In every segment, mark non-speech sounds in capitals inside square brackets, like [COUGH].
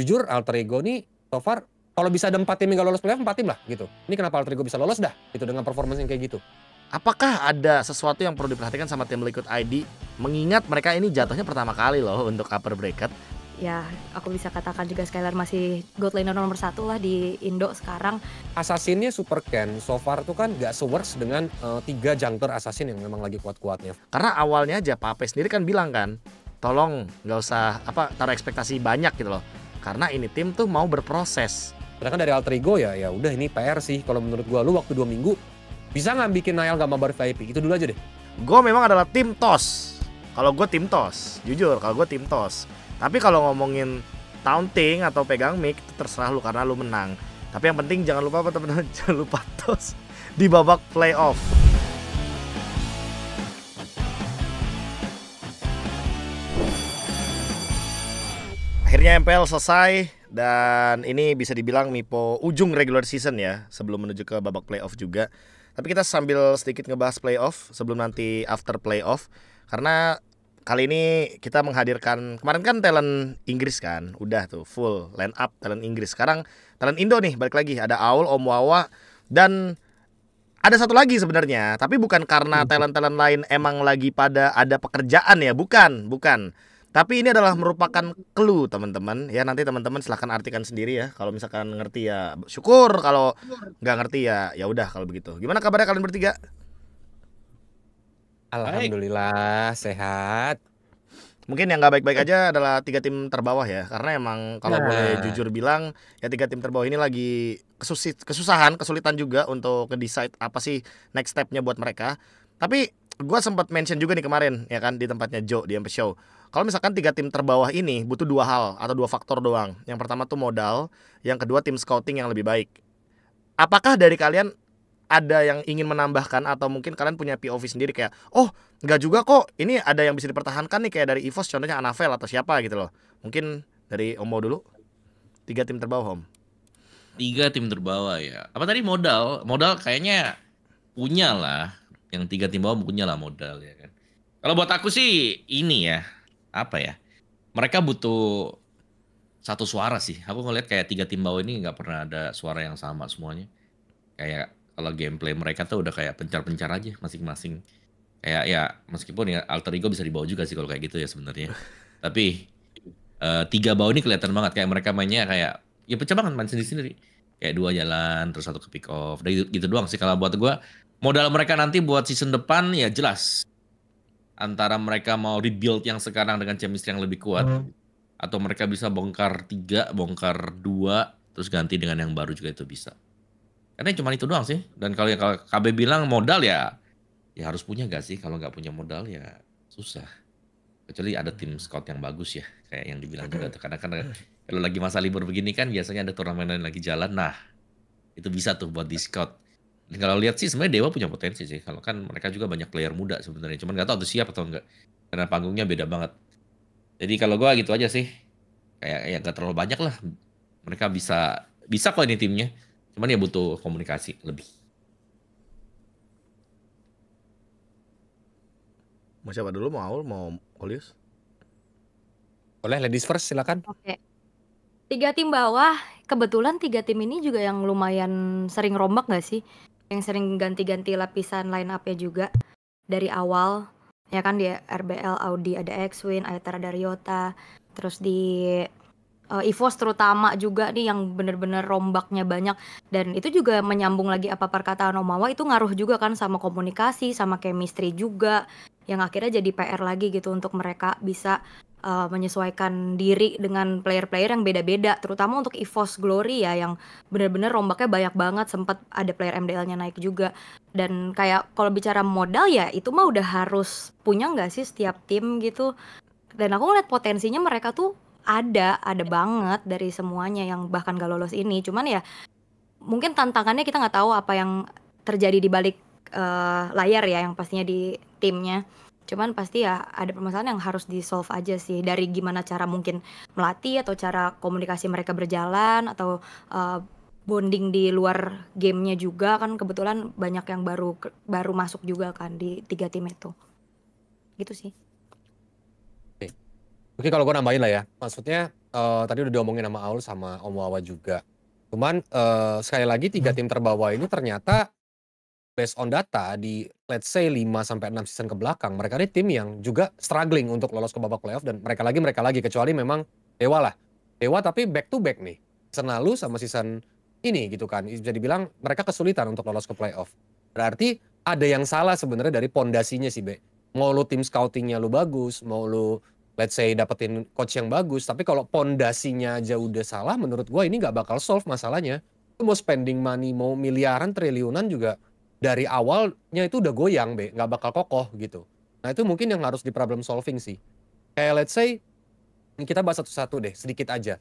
jujur alter ego nih so far kalau bisa ada empat tim yang gak lolos playoff empat tim lah gitu ini kenapa alter ego bisa lolos dah gitu dengan performance yang kayak gitu apakah ada sesuatu yang perlu diperhatikan sama tim Liquid ID mengingat mereka ini jatuhnya pertama kali loh untuk upper bracket ya aku bisa katakan juga Skylar masih gold laner nomor satu lah di Indo sekarang. Assassinnya Super Ken so far tuh kan gak seworks dengan uh, tiga jungler assassin yang memang lagi kuat-kuatnya. Karena awalnya aja Pape sendiri kan bilang kan, tolong nggak usah apa taruh ekspektasi banyak gitu loh karena ini tim tuh mau berproses. kan dari alter ego ya, ya udah ini PR sih kalau menurut gua lu waktu dua minggu bisa nggak bikin Nael gak mabar VIP? Itu dulu aja deh. Gua memang adalah tim tos. Kalau gue tim tos, jujur kalau gue tim tos. Tapi kalau ngomongin taunting atau pegang mic itu terserah lu karena lu menang. Tapi yang penting jangan lupa apa teman-teman, [LAUGHS] jangan lupa tos di babak playoff. akhirnya MPL selesai dan ini bisa dibilang Mipo ujung regular season ya sebelum menuju ke babak playoff juga. Tapi kita sambil sedikit ngebahas playoff sebelum nanti after playoff karena kali ini kita menghadirkan kemarin kan talent Inggris kan udah tuh full line up talent Inggris. Sekarang talent Indo nih balik lagi ada Aul, Om Wawa dan ada satu lagi sebenarnya tapi bukan karena talent-talent lain emang lagi pada ada pekerjaan ya bukan bukan tapi ini adalah merupakan clue teman-teman. Ya nanti teman-teman silahkan artikan sendiri ya. Kalau misalkan ngerti ya syukur, kalau nggak ngerti ya ya udah kalau begitu. Gimana kabarnya kalian bertiga? Alhamdulillah baik. sehat. Mungkin yang nggak baik-baik aja adalah tiga tim terbawah ya. Karena emang kalau nah. boleh jujur bilang ya tiga tim terbawah ini lagi kesusit, kesusahan, kesulitan juga untuk ke decide apa sih next stepnya buat mereka. Tapi gue sempat mention juga nih kemarin ya kan di tempatnya Joe di MP Show kalau misalkan tiga tim terbawah ini butuh dua hal atau dua faktor doang. Yang pertama tuh modal, yang kedua tim scouting yang lebih baik. Apakah dari kalian ada yang ingin menambahkan atau mungkin kalian punya POV sendiri kayak oh nggak juga kok ini ada yang bisa dipertahankan nih kayak dari Evos contohnya Anavel atau siapa gitu loh. Mungkin dari Omo dulu. Tiga tim terbawah Om. Tiga tim terbawah ya. Apa tadi modal? Modal kayaknya punya lah. Yang tiga tim bawah punya lah modal ya kan. Kalau buat aku sih ini ya apa ya? Mereka butuh satu suara sih. Aku ngeliat kayak tiga tim bawah ini nggak pernah ada suara yang sama semuanya. Kayak kalau gameplay mereka tuh udah kayak pencar-pencar aja masing-masing. Kayak ya meskipun ya alter ego bisa dibawa juga sih kalau kayak gitu ya sebenarnya. [LAUGHS] Tapi uh, tiga bawah ini kelihatan banget kayak mereka mainnya kayak ya pecah banget main sendiri-sendiri. Kayak dua jalan terus satu ke pick off. Dan gitu, gitu doang sih kalau buat gue modal mereka nanti buat season depan ya jelas antara mereka mau rebuild yang sekarang dengan chemistry yang lebih kuat hmm. atau mereka bisa bongkar tiga, bongkar dua, terus ganti dengan yang baru juga itu bisa. Karena cuma itu doang sih. Dan kalau yang KB bilang modal ya, ya harus punya gak sih? Kalau nggak punya modal ya susah. Kecuali ada tim scout yang bagus ya, kayak yang dibilang juga. Karena kan kalau lagi masa libur begini kan biasanya ada turnamen lagi jalan. Nah, itu bisa tuh buat di scout kalau lihat sih sebenarnya Dewa punya potensi sih. Kalau kan mereka juga banyak player muda sebenarnya. Cuman nggak tahu tuh siap atau enggak. Karena panggungnya beda banget. Jadi kalau gue gitu aja sih. Kayak ya nggak terlalu banyak lah. Mereka bisa bisa kok ini timnya. Cuman ya butuh komunikasi lebih. Mau siapa dulu? Mau Aul? Mau Olius? Oleh ladies first silakan. Oke. Okay. Tiga tim bawah, kebetulan tiga tim ini juga yang lumayan sering rombak gak sih? yang sering ganti-ganti lapisan line up ya juga dari awal ya kan di RBL Audi ada x win Aether ada Ryota, terus di uh, eh, EVOS terutama juga nih yang bener-bener rombaknya banyak dan itu juga menyambung lagi apa perkataan Omawa itu ngaruh juga kan sama komunikasi, sama chemistry juga yang akhirnya jadi PR lagi gitu untuk mereka bisa uh, menyesuaikan diri dengan player-player yang beda-beda terutama untuk EVOS Glory ya yang bener-bener rombaknya banyak banget sempat ada player MDL-nya naik juga dan kayak kalau bicara modal ya itu mah udah harus punya nggak sih setiap tim gitu dan aku ngeliat potensinya mereka tuh ada ada banget dari semuanya yang bahkan gak lolos ini cuman ya mungkin tantangannya kita nggak tahu apa yang terjadi di balik uh, layar ya yang pastinya di timnya cuman pasti ya ada permasalahan yang harus di solve aja sih dari gimana cara mungkin melatih atau cara komunikasi mereka berjalan atau uh, bonding di luar gamenya juga kan kebetulan banyak yang baru baru masuk juga kan di tiga tim itu gitu sih oke, oke kalau gue nambahin lah ya maksudnya uh, tadi udah diomongin sama Aul sama Om Wawa juga cuman uh, sekali lagi tiga hmm. tim terbawa ini ternyata based on data di let's say 5 sampai 6 season ke belakang, mereka ini tim yang juga struggling untuk lolos ke babak playoff dan mereka lagi mereka lagi kecuali memang Dewa lah. Dewa tapi back to back nih. Season lalu sama season ini gitu kan. Bisa dibilang mereka kesulitan untuk lolos ke playoff. Berarti ada yang salah sebenarnya dari pondasinya sih, Be. Mau lu tim scoutingnya lu bagus, mau lu let's say dapetin coach yang bagus, tapi kalau pondasinya aja udah salah, menurut gue ini nggak bakal solve masalahnya. mau spending money, mau miliaran, triliunan juga dari awalnya itu udah goyang be nggak bakal kokoh gitu nah itu mungkin yang harus di problem solving sih kayak let's say kita bahas satu-satu deh sedikit aja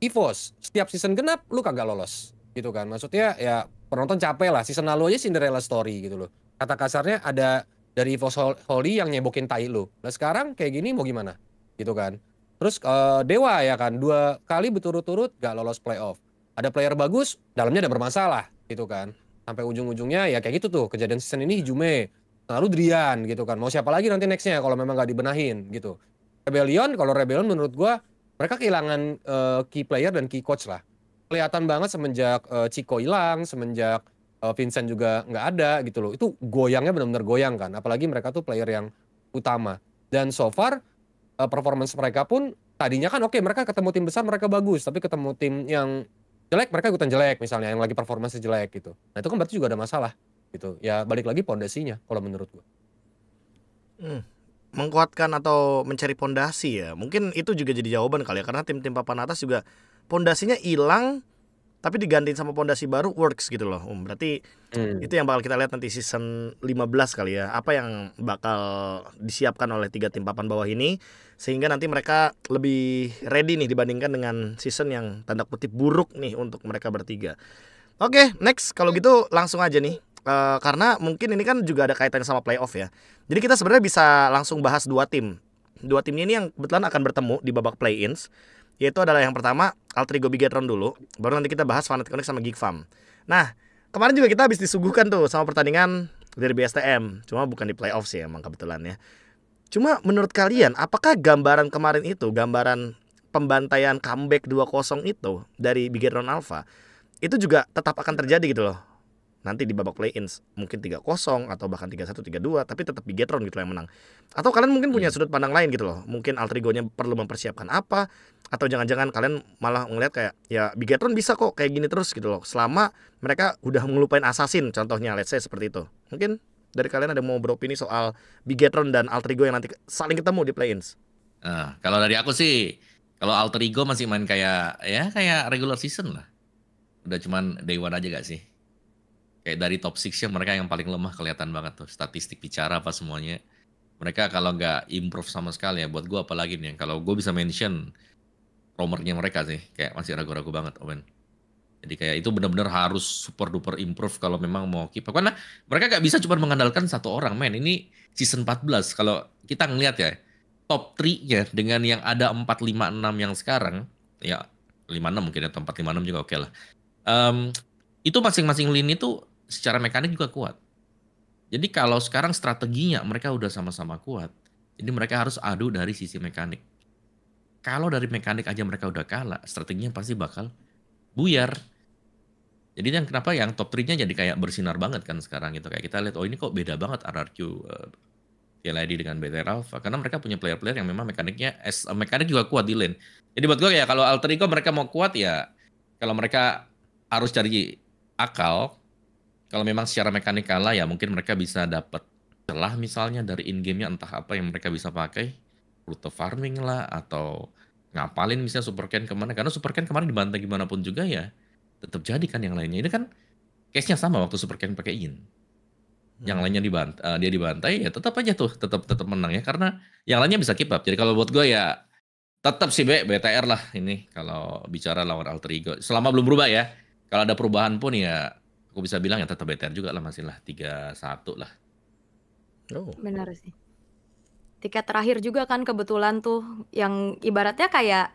EVOS setiap season genap lu kagak lolos gitu kan maksudnya ya penonton capek lah season lalu aja Cinderella story gitu loh kata kasarnya ada dari EVOS Holy yang nyebokin tai lu nah sekarang kayak gini mau gimana gitu kan terus uh, Dewa ya kan dua kali berturut-turut gak lolos playoff ada player bagus dalamnya ada bermasalah gitu kan sampai ujung-ujungnya ya kayak gitu tuh kejadian season ini Hijume lalu Drian gitu kan mau siapa lagi nanti nextnya kalau memang nggak dibenahin gitu Rebellion kalau Rebellion menurut gua mereka kehilangan uh, key player dan key coach lah kelihatan banget semenjak uh, Chico hilang semenjak uh, Vincent juga nggak ada gitu loh itu goyangnya benar-benar goyang kan apalagi mereka tuh player yang utama dan so far uh, performance mereka pun tadinya kan oke okay, mereka ketemu tim besar mereka bagus tapi ketemu tim yang jelek mereka ikutan jelek misalnya yang lagi performance jelek gitu nah itu kan berarti juga ada masalah gitu ya balik lagi pondasinya kalau menurut gua hmm. mengkuatkan atau mencari pondasi ya mungkin itu juga jadi jawaban kali ya karena tim-tim papan atas juga pondasinya hilang tapi digantiin sama pondasi baru works gitu loh um berarti hmm. itu yang bakal kita lihat nanti season 15 kali ya apa yang bakal disiapkan oleh tiga tim papan bawah ini sehingga nanti mereka lebih ready nih dibandingkan dengan season yang tanda kutip buruk nih untuk mereka bertiga oke okay, next kalau gitu langsung aja nih Uh, karena mungkin ini kan juga ada kaitannya sama playoff ya. Jadi kita sebenarnya bisa langsung bahas dua tim. Dua tim ini yang kebetulan akan bertemu di babak play-ins yaitu adalah yang pertama alter ego Bigetron dulu, baru nanti kita bahas Fanatic Connect sama Geek Farm. Nah, kemarin juga kita habis disuguhkan tuh sama pertandingan dari BSTM, cuma bukan di playoff sih emang kebetulan ya. Cuma menurut kalian, apakah gambaran kemarin itu, gambaran pembantaian comeback 2-0 itu dari Bigetron Alpha, itu juga tetap akan terjadi gitu loh nanti di babak play-in mungkin 3-0 atau bahkan 3-1 3-2 tapi tetap Bigetron gitu yang menang. Atau kalian mungkin punya hmm. sudut pandang lain gitu loh. Mungkin Altrigonya perlu mempersiapkan apa atau jangan-jangan kalian malah ngeliat kayak ya Bigetron bisa kok kayak gini terus gitu loh. Selama mereka udah ngelupain Assassin contohnya let's say seperti itu. Mungkin dari kalian ada mau beropini soal Bigetron dan Altrigo yang nanti saling ketemu di play-ins. Nah, kalau dari aku sih kalau Altrigo masih main kayak ya kayak regular season lah. Udah cuman day one aja gak sih? kayak dari top 6 yang mereka yang paling lemah kelihatan banget tuh statistik bicara apa semuanya mereka kalau nggak improve sama sekali ya buat gue apalagi nih kalau gua bisa mention romernya mereka sih kayak masih ragu-ragu banget Owen jadi kayak itu benar-benar harus super duper improve kalau memang mau keep Karena mereka nggak bisa cuma mengandalkan satu orang, men. Ini season 14. Kalau kita ngelihat ya, top 3-nya dengan yang ada 4, 5, 6 yang sekarang, ya enam mungkin atau 4, 5, 6 juga oke okay lah. Um, itu masing-masing lini tuh secara mekanik juga kuat. Jadi kalau sekarang strateginya mereka udah sama-sama kuat, jadi mereka harus adu dari sisi mekanik. Kalau dari mekanik aja mereka udah kalah, strateginya pasti bakal buyar. Jadi yang kenapa yang top 3-nya jadi kayak bersinar banget kan sekarang gitu. Kayak kita lihat oh ini kok beda banget RRQ uh, eh, dengan BTR Alpha karena mereka punya player-player yang memang mekaniknya as uh, mekanik juga kuat di lane. Jadi buat gue ya kalau alter ego mereka mau kuat ya kalau mereka harus cari akal kalau memang secara mekanik kalah ya mungkin mereka bisa dapat celah misalnya dari in game-nya entah apa yang mereka bisa pakai rute farming lah atau ngapalin misalnya supercan kemana karena supercan kemarin dibantai gimana pun juga ya tetap jadi kan yang lainnya ini kan case-nya sama waktu supercan pakai in yang hmm. lainnya dibant uh, dia dibantai ya tetap aja tuh tetap tetap menang ya karena yang lainnya bisa keep up jadi kalau buat gue ya tetap sih B, BTR lah ini kalau bicara lawan alter ego selama belum berubah ya kalau ada perubahan pun ya aku bisa bilang ya tetap BTR juga lah masih lah tiga satu lah. Oh. Benar sih. Tiket terakhir juga kan kebetulan tuh yang ibaratnya kayak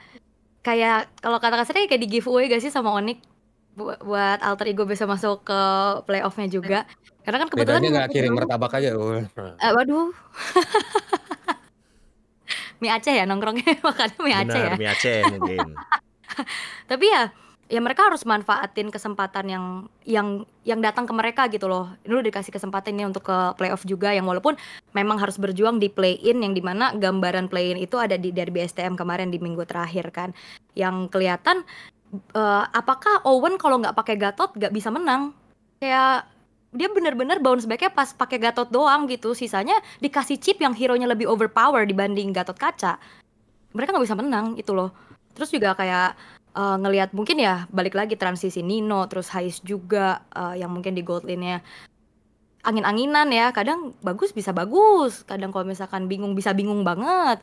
kayak kalau kata kasarnya kayak di giveaway gak sih sama Onik Bu buat alter ego bisa masuk ke playoffnya juga. Karena kan kebetulan Bedanya nggak kirim mertabak aja. Uh, waduh. [LAUGHS] mie Aceh ya nongkrongnya [LAUGHS] makanya mie Aceh Benar, ya. Mie Aceh mungkin. [LAUGHS] Tapi ya ya mereka harus manfaatin kesempatan yang yang yang datang ke mereka gitu loh. Ini udah dikasih kesempatan ini untuk ke playoff juga yang walaupun memang harus berjuang di play-in yang dimana gambaran play-in itu ada di derby STM kemarin di minggu terakhir kan. Yang kelihatan uh, apakah Owen kalau nggak pakai Gatot nggak bisa menang? Kayak dia bener-bener bounce backnya pas pakai Gatot doang gitu sisanya dikasih chip yang hero nya lebih overpower dibanding Gatot kaca mereka nggak bisa menang itu loh terus juga kayak uh, ngelihat mungkin ya balik lagi transisi Nino, terus Hais juga, uh, yang mungkin di Gold Line nya angin-anginan ya, kadang bagus bisa bagus, kadang kalau misalkan bingung bisa bingung banget.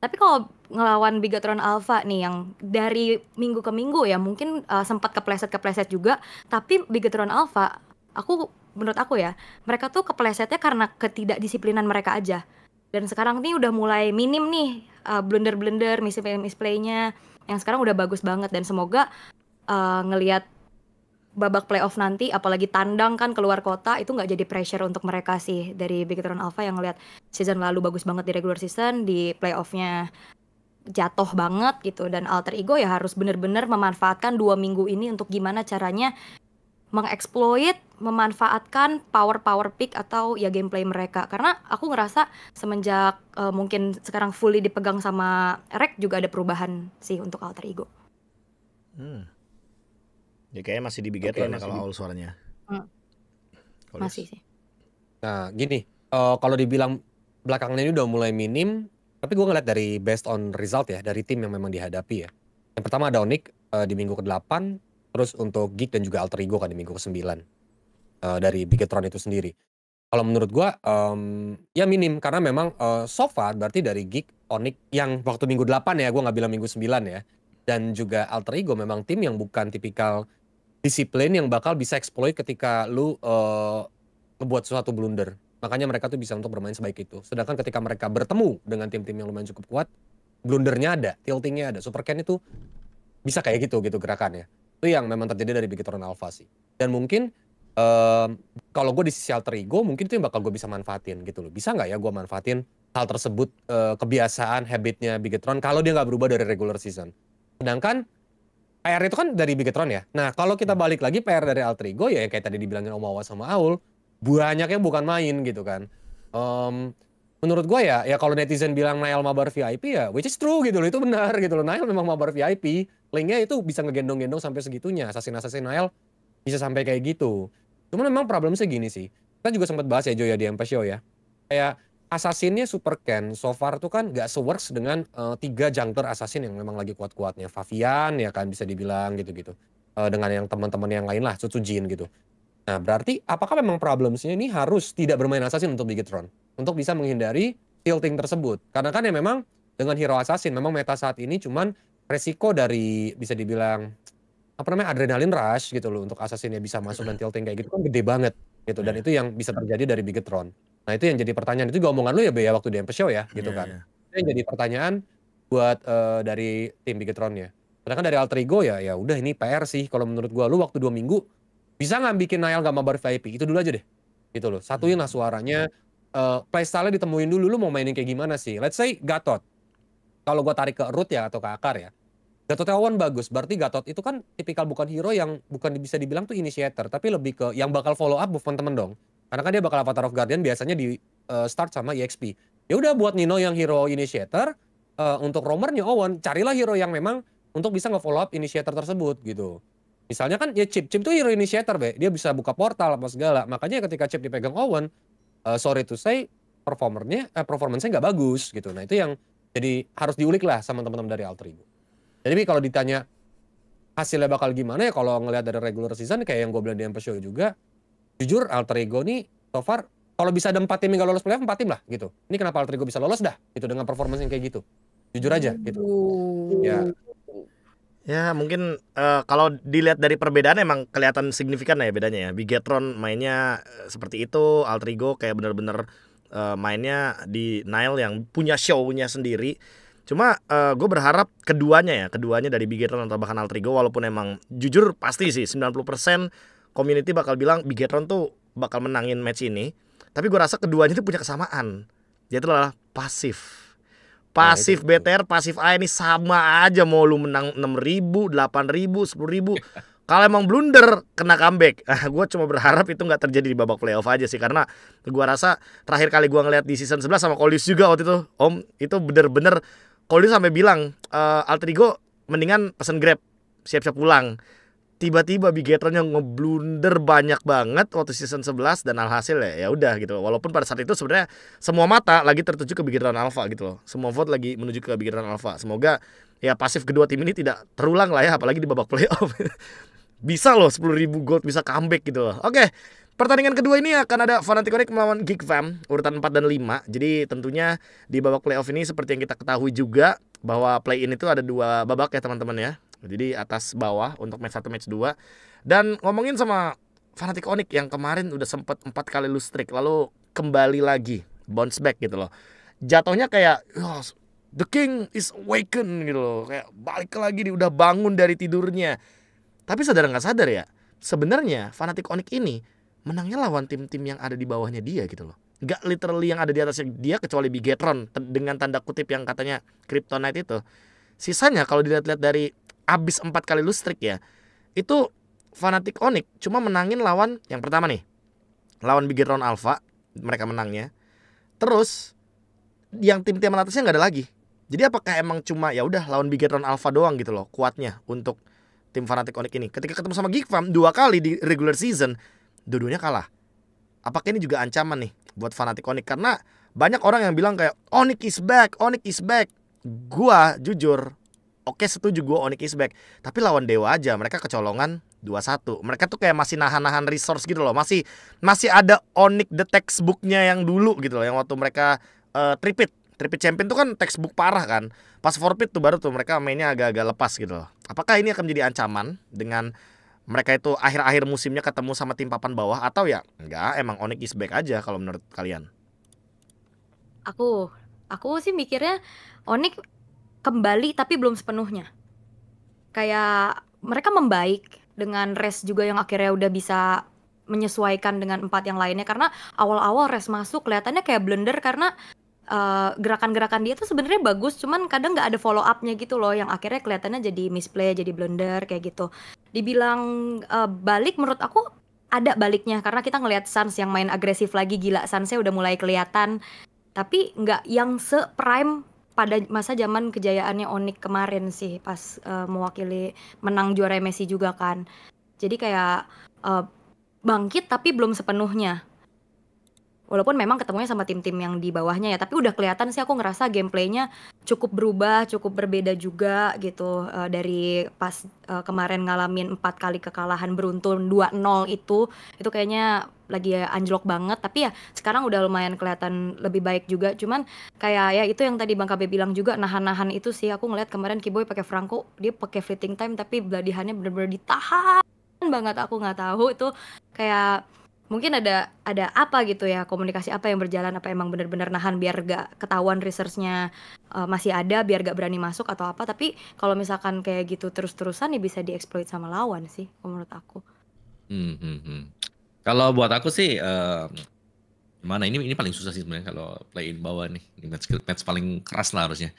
Tapi kalau ngelawan Bigatron Alpha nih yang dari minggu ke minggu ya mungkin, uh, sempat kepleset-kepleset juga, tapi Bigatron Alpha aku menurut aku ya, mereka tuh keplesetnya karena ketidakdisiplinan mereka aja. Dan sekarang ini udah mulai minim nih, eee, blunder-blunder, misplaynya yang sekarang udah bagus banget dan semoga uh, ngelihat babak playoff nanti apalagi tandang kan keluar kota itu nggak jadi pressure untuk mereka sih dari Bigetron Alpha yang ngelihat season lalu bagus banget di regular season di playoffnya jatuh banget gitu dan alter ego ya harus bener-bener memanfaatkan dua minggu ini untuk gimana caranya mengeksploit, memanfaatkan power-power pick atau ya gameplay mereka. Karena aku ngerasa semenjak uh, mungkin sekarang fully dipegang sama Rek juga ada perubahan sih untuk alter ego. Hmm. Ya kayaknya masih di Big okay, ya kalau di... suaranya. Hmm. Masih sih. Nah gini, uh, kalau dibilang belakangnya ini udah mulai minim, tapi gue ngeliat dari based on result ya, dari tim yang memang dihadapi ya. Yang pertama ada Onik uh, di minggu ke-8, terus untuk Geek dan juga Alter Ego kan di minggu ke-9 uh, eh, dari Bigetron itu sendiri. Kalau menurut gua um, ya minim karena memang uh, so far berarti dari Geek, Onyx yang waktu minggu 8 ya, gua nggak bilang minggu 9 ya. Dan juga Alter Ego memang tim yang bukan tipikal disiplin yang bakal bisa exploit ketika lu uh, ngebuat sesuatu blunder. Makanya mereka tuh bisa untuk bermain sebaik itu. Sedangkan ketika mereka bertemu dengan tim-tim yang lumayan cukup kuat, blundernya ada, tiltingnya ada. Supercan itu bisa kayak gitu gitu gerakannya itu yang memang terjadi dari Bigetron Alpha sih dan mungkin um, kalau gue di sisi alter ego mungkin itu yang bakal gue bisa manfaatin gitu loh bisa nggak ya gue manfaatin hal tersebut uh, kebiasaan habitnya Bigetron kalau dia nggak berubah dari regular season sedangkan PR itu kan dari Bigetron ya nah kalau kita hmm. balik lagi PR dari alter ego ya kayak tadi dibilangin Om Awas sama Aul banyak yang bukan main gitu kan um, menurut gue ya ya kalau netizen bilang Nail mabar VIP ya which is true gitu loh itu benar gitu loh Nail memang mabar VIP linknya itu bisa ngegendong-gendong sampai segitunya assassin assassin Nail bisa sampai kayak gitu cuman memang problem segini sih kita juga sempat bahas ya Joya di MP Show ya kayak assassinnya Super Ken so far tuh kan gak seworks dengan uh, tiga jungler assassin yang memang lagi kuat-kuatnya Favian ya kan bisa dibilang gitu-gitu uh, dengan yang teman-teman yang lain lah Jin gitu nah berarti apakah memang problemnya ini harus tidak bermain assassin untuk Bigetron? untuk bisa menghindari tilting tersebut. Karena kan ya memang dengan Hero Assassin memang meta saat ini cuman resiko dari bisa dibilang apa namanya adrenalin rush gitu loh untuk assassin ya bisa masuk dan tilting kayak gitu kan gede banget gitu dan iya. itu yang bisa terjadi dari Bigetron. Nah itu yang jadi pertanyaan itu juga omongan lu ya Be ya, waktu di Show ya iya, gitu yeah, kan. Yeah. yang jadi pertanyaan buat uh, dari tim Bigetron ya. Sedangkan dari Alter Ego ya ya udah ini PR sih kalau menurut gua lu waktu dua minggu bisa nggak bikin Nail gak mabar VIP itu dulu aja deh gitu loh satuin lah suaranya uh, eh, playstyle ditemuin dulu lu mau mainin kayak gimana sih let's say Gatot kalau gue tarik ke root ya atau ke akar ya Gatot Hewan bagus, berarti Gatot itu kan tipikal bukan hero yang bukan bisa dibilang tuh initiator, tapi lebih ke yang bakal follow up movement temen dong. Karena kan dia bakal Avatar of Guardian biasanya di uh, start sama EXP. Ya udah buat Nino yang hero initiator, uh, untuk romernya Owen, carilah hero yang memang untuk bisa nge-follow up initiator tersebut gitu. Misalnya kan ya Chip, Chip tuh hero initiator be, dia bisa buka portal apa segala. Makanya ketika Chip dipegang Owen, uh, sorry to say performernya uh, performance-nya nggak bagus gitu. Nah itu yang jadi harus diulik lah sama teman-teman dari Alter Ego. Jadi kalau ditanya hasilnya bakal gimana ya kalau ngelihat dari regular season kayak yang gue bilang di MP Show juga, jujur Alter Ego nih so far kalau bisa ada empat tim yang gak lolos playoff empat tim lah gitu. Ini kenapa Alter Ego bisa lolos dah itu dengan performance yang kayak gitu. Jujur aja gitu. Ya Ya mungkin uh, kalau dilihat dari perbedaan emang kelihatan signifikan ya bedanya ya. Bigetron mainnya eh, seperti itu, Altrigo kayak bener-bener uh, mainnya di Nile yang punya show-nya sendiri. Cuma uh, gue berharap keduanya ya, keduanya dari Bigetron atau bahkan Altrigo walaupun emang jujur pasti sih 90% community bakal bilang Bigetron tuh bakal menangin match ini. Tapi gue rasa keduanya itu punya kesamaan. Yaitu adalah pasif Nah, pasif nah, BTR, pasif A ini sama aja mau lu menang 6 ribu, 8 ribu, 10 ribu. [LAUGHS] Kalau emang blunder kena comeback. [LAUGHS] Ah, gue cuma berharap itu nggak terjadi di babak playoff aja sih karena gue rasa terakhir kali gue ngeliat di season 11 sama Kolis juga waktu itu, Om itu bener-bener Kolis sampai bilang e, eh, Altrigo mendingan pesen Grab siap-siap pulang tiba-tiba Bigetron yang ngeblunder banyak banget waktu season 11 dan alhasil ya ya udah gitu walaupun pada saat itu sebenarnya semua mata lagi tertuju ke Bigetron Alpha gitu loh semua vote lagi menuju ke Bigetron Alpha semoga ya pasif kedua tim ini tidak terulang lah ya apalagi di babak [LAUGHS] playoff bisa loh ribu gold bisa comeback gitu loh oke Pertandingan kedua ini akan ada Fanatic Connect melawan Geek Fam urutan 4 dan 5. Jadi tentunya di babak playoff ini seperti yang kita ketahui juga bahwa play in itu ada dua babak ya teman-teman ya. Jadi atas bawah untuk match 1 match 2 dan ngomongin sama fanatik Onyx yang kemarin udah sempet 4 kali lose streak lalu kembali lagi bounce back gitu loh. Jatuhnya kayak oh, the king is awaken gitu loh. Kayak balik lagi nih udah bangun dari tidurnya. Tapi sadar nggak sadar ya, sebenarnya fanatik Onyx ini menangnya lawan tim-tim yang ada di bawahnya dia gitu loh Gak literally yang ada di atasnya dia kecuali Bigetron dengan tanda kutip yang katanya Kryptonite itu. Sisanya kalau dilihat-lihat dari abis empat kali lu streak ya itu fanatik onik cuma menangin lawan yang pertama nih lawan Big Round Alpha mereka menangnya terus yang tim-tim atasnya nggak ada lagi jadi apakah emang cuma ya udah lawan Big Round Alpha doang gitu loh kuatnya untuk tim fanatik onik ini ketika ketemu sama fam dua kali di regular season dua kalah apakah ini juga ancaman nih buat fanatik onik karena banyak orang yang bilang kayak onik is back onik is back gua jujur Oke setuju gue Onyx is back. Tapi lawan Dewa aja mereka kecolongan 2-1. Mereka tuh kayak masih nahan-nahan resource gitu loh. Masih masih ada Onyx the textbooknya yang dulu gitu loh. Yang waktu mereka uh, tripit. Tripit champion tuh kan textbook parah kan. Pas forfeit tuh baru tuh mereka mainnya agak-agak lepas gitu loh. Apakah ini akan menjadi ancaman dengan mereka itu akhir-akhir musimnya ketemu sama tim papan bawah atau ya enggak emang Onyx is back aja kalau menurut kalian? Aku aku sih mikirnya Onyx kembali tapi belum sepenuhnya kayak mereka membaik dengan res juga yang akhirnya udah bisa menyesuaikan dengan empat yang lainnya karena awal-awal res masuk kelihatannya kayak blender karena uh, gerakan-gerakan dia tuh sebenarnya bagus cuman kadang nggak ada follow upnya gitu loh yang akhirnya kelihatannya jadi misplay jadi blender kayak gitu dibilang uh, balik menurut aku ada baliknya karena kita ngelihat Sans yang main agresif lagi gila Sansnya udah mulai kelihatan tapi nggak yang se prime pada masa zaman kejayaannya Onik kemarin sih pas uh, mewakili menang juara Messi juga kan. Jadi kayak uh, bangkit tapi belum sepenuhnya walaupun memang ketemunya sama tim-tim yang di bawahnya ya tapi udah kelihatan sih aku ngerasa gameplaynya cukup berubah cukup berbeda juga gitu uh, dari pas uh, kemarin ngalamin empat kali kekalahan beruntun 2-0 itu itu kayaknya lagi anjlok banget tapi ya sekarang udah lumayan kelihatan lebih baik juga cuman kayak ya itu yang tadi Bang Kabe bilang juga nahan-nahan itu sih aku ngeliat kemarin Kiboy pakai Franco dia pakai fleeting time tapi beladihannya bener-bener ditahan banget aku nggak tahu itu kayak mungkin ada ada apa gitu ya komunikasi apa yang berjalan apa emang benar-benar nahan biar gak ketahuan researchnya uh, masih ada biar gak berani masuk atau apa tapi kalau misalkan kayak gitu terus-terusan ya bisa dieksploit sama lawan sih menurut aku. Hmm, hmm, hmm. Kalau buat aku sih uh, eh, mana ini ini paling susah sih sebenarnya kalau play in bawah nih ini match match paling keras lah harusnya.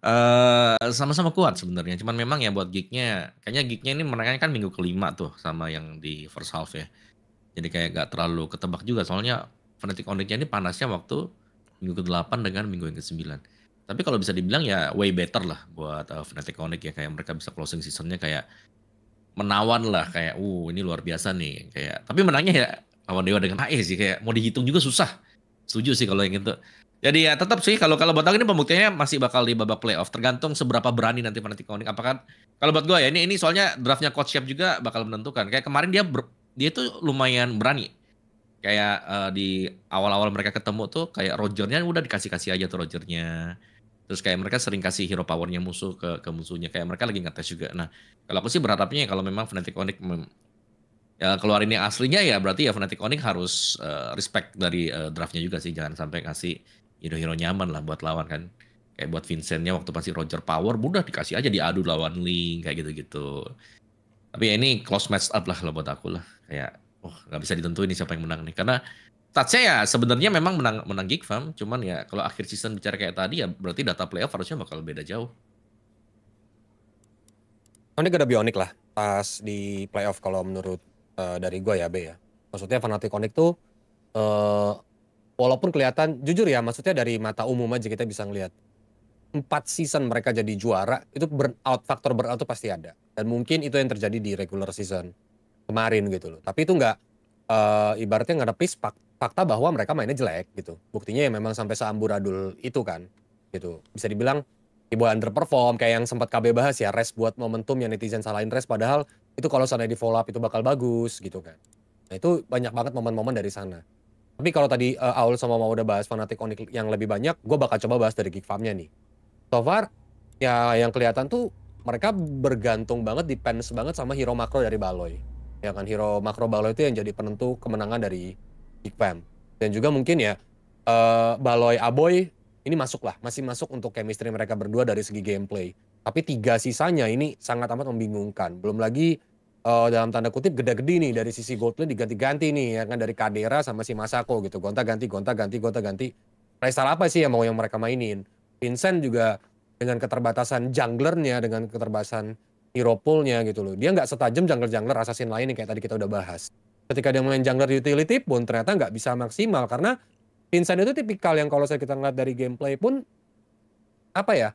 sama eh, sama-sama kuat sebenarnya. Cuman memang ya buat gignya, kayaknya gignya ini menangnya kan minggu kelima tuh sama yang di first half ya. Jadi kayak gak terlalu ketebak juga. Soalnya Fnatic Onyx-nya ini panasnya waktu minggu ke-8 dengan minggu yang ke-9. Tapi kalau bisa dibilang ya way better lah buat uh, eh, Fnatic Onyx ya. Kayak mereka bisa closing seasonnya kayak menawan lah. Kayak uh ini luar biasa nih. kayak Tapi menangnya ya lawan Dewa dengan AE sih. Kayak mau dihitung juga susah. Setuju sih kalau yang itu. Jadi ya tetap sih kalau kalau buat aku ini pembuktiannya masih bakal di babak playoff tergantung seberapa berani nanti Fnatic Onyx apakah kalau buat gue ya ini ini soalnya draftnya coach Shep juga bakal menentukan kayak kemarin dia dia tuh lumayan berani. Kayak uh, di awal-awal mereka ketemu tuh kayak Rogernya udah dikasih-kasih aja tuh Rogernya. Terus kayak mereka sering kasih hero powernya musuh ke ke musuhnya kayak mereka lagi ngetes juga. Nah, kalau aku sih berharapnya kalau memang Fnatic Onyx ya keluarin yang aslinya ya berarti ya Fnatic Onyx harus uh, respect dari uh, draftnya juga sih jangan sampai ngasih hero-hero nyaman lah buat lawan kan. Kayak buat Vincentnya waktu pasti Roger Power mudah dikasih aja diadu lawan Link kayak gitu-gitu. Tapi ya ini close match up lah kalau buat aku lah. Kayak, oh nggak bisa ditentuin nih siapa yang menang nih. Karena statsnya ya sebenarnya memang menang menang Geek Farm. Cuman ya kalau akhir season bicara kayak tadi ya berarti data playoff harusnya bakal beda jauh. Ini gak ada Bionic lah pas di playoff kalau menurut uh, dari gue ya B ya. Maksudnya Fnatic connect tuh uh, walaupun kelihatan jujur ya maksudnya dari mata umum aja kita bisa ngelihat empat season mereka jadi juara itu burnout faktor burnout itu pasti ada dan mungkin itu yang terjadi di regular season kemarin gitu loh. Tapi itu nggak uh, ibaratnya nggak ada fakta bahwa mereka mainnya jelek gitu. Buktinya ya memang sampai seamburadul itu kan gitu. Bisa dibilang Ibu underperform kayak yang sempat KB bahas ya res buat momentum yang netizen salahin res padahal itu kalau sana di follow up itu bakal bagus gitu kan. Nah itu banyak banget momen-momen dari sana. Tapi kalau tadi uh, Aul sama mau udah bahas fanatik onik yang lebih banyak, gue bakal coba bahas dari Geek nih. So far, ya yang kelihatan tuh mereka bergantung banget depends banget sama hero makro dari Baloy. Ya kan hero makro Baloy itu yang jadi penentu kemenangan dari Big Fam Dan juga mungkin ya uh, eh, Baloi Aboy ini masuk lah, masih masuk untuk chemistry mereka berdua dari segi gameplay. Tapi tiga sisanya ini sangat amat membingungkan. Belum lagi uh, dalam tanda kutip gede-gede nih dari sisi Goldland diganti-ganti nih ya kan dari Kadera sama si Masako gitu. Gonta ganti, gonta ganti, gonta ganti. Restart apa sih yang mau yang mereka mainin? Vincent juga dengan keterbatasan junglernya, dengan keterbatasan hero poolnya gitu loh. Dia nggak setajam jungler-jungler assassin lain yang kayak tadi kita udah bahas. Ketika dia main jungler utility pun ternyata nggak bisa maksimal karena Vincent itu tipikal yang kalau saya kita ngeliat dari gameplay pun apa ya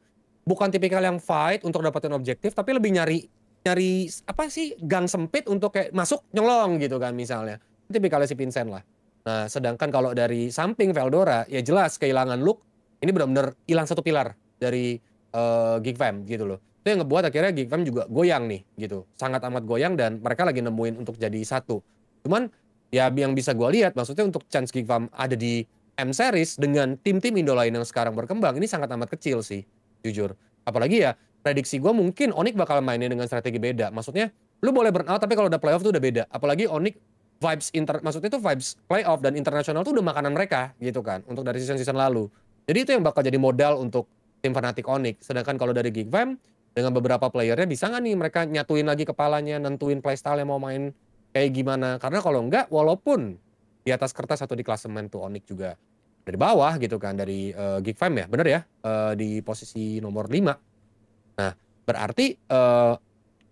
bukan tipikal yang fight untuk dapetin objektif tapi lebih nyari nyari apa sih gang sempit untuk kayak masuk nyolong gitu kan misalnya tipikalnya si Vincent lah nah sedangkan kalau dari samping Veldora ya jelas kehilangan look ini benar-benar hilang satu pilar dari uh, eh, fam gitu loh. Itu yang ngebuat akhirnya Gig fam juga goyang nih gitu. Sangat amat goyang dan mereka lagi nemuin untuk jadi satu. Cuman ya yang bisa gue lihat maksudnya untuk chance Gig fam ada di M series dengan tim-tim Indo lain yang sekarang berkembang ini sangat amat kecil sih jujur. Apalagi ya prediksi gue mungkin Onik bakal mainnya dengan strategi beda. Maksudnya lu boleh burnout tapi kalau udah playoff tuh udah beda. Apalagi Onik vibes inter maksudnya itu vibes playoff dan internasional tuh udah makanan mereka gitu kan untuk dari season season lalu. Jadi itu yang bakal jadi modal untuk tim Fnatic Onyx. Sedangkan kalau dari Fam, dengan beberapa playernya bisa nggak nih mereka nyatuin lagi kepalanya, nentuin playstyle yang mau main kayak gimana. Karena kalau nggak, walaupun di atas kertas atau di klasemen tuh Onyx juga dari bawah gitu kan, dari uh, eh, Fam ya, bener ya, uh, di posisi nomor 5. Nah, berarti uh,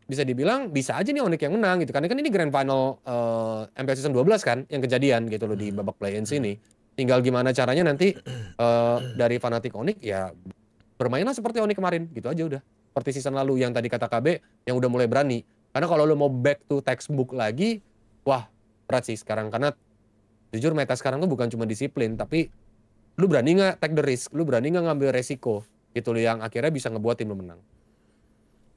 bisa dibilang bisa aja nih Onyx yang menang gitu. kan? Karena kan ini grand final uh, MPL Season 12 kan, yang kejadian gitu loh di hmm. babak play-in sini. Hmm. Tinggal gimana caranya nanti uh, dari Fanatic Onyx ya bermainlah seperti Oni kemarin gitu aja udah seperti season lalu yang tadi kata KB yang udah mulai berani karena kalau lo mau back to textbook lagi wah berat sih sekarang karena jujur meta sekarang tuh bukan cuma disiplin tapi lu berani nggak take the risk lu berani nggak ngambil resiko gitu loh yang akhirnya bisa ngebuat tim lo menang